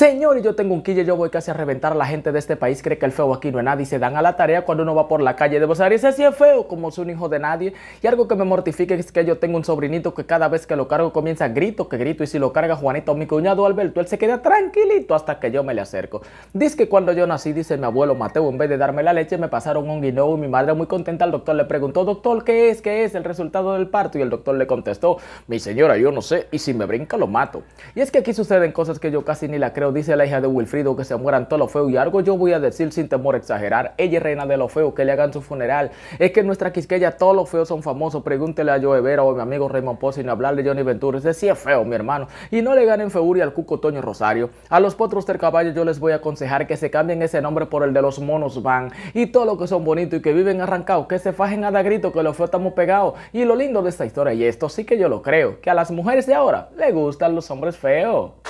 y yo tengo un quille, yo voy casi a reventar a la gente de este país. Cree que el feo aquí no es nadie. Se dan a la tarea cuando uno va por la calle de Bosar y se hacía feo como es un hijo de nadie. Y algo que me mortifica es que yo tengo un sobrinito que cada vez que lo cargo comienza a grito, que grito. Y si lo carga Juanito, mi cuñado Alberto, él se queda tranquilito hasta que yo me le acerco. Dice que cuando yo nací, dice mi abuelo Mateo, en vez de darme la leche, me pasaron un guinó y mi madre muy contenta al doctor le preguntó, doctor, ¿qué es? ¿Qué es el resultado del parto? Y el doctor le contestó, mi señora, yo no sé. Y si me brinca, lo mato. Y es que aquí suceden cosas que yo casi ni la creo dice la hija de Wilfrido, que se mueran todos los feos. Y algo yo voy a decir sin temor a exagerar. Ella es reina de los feos, que le hagan su funeral. Es que en nuestra Quisqueya todos los feos son famosos. Pregúntele a Joe Vera o a mi amigo Raymond Y no hablarle de Johnny Ventura. Ese sí es feo, mi hermano. Y no le ganen feuria al Cuco Toño Rosario. A los potros del caballo yo les voy a aconsejar que se cambien ese nombre por el de los monos van. Y todo lo que son bonitos y que viven arrancados, que se fajen a dar grito que los feos estamos pegados. Y lo lindo de esta historia, y esto sí que yo lo creo, que a las mujeres de ahora le gustan los hombres feos.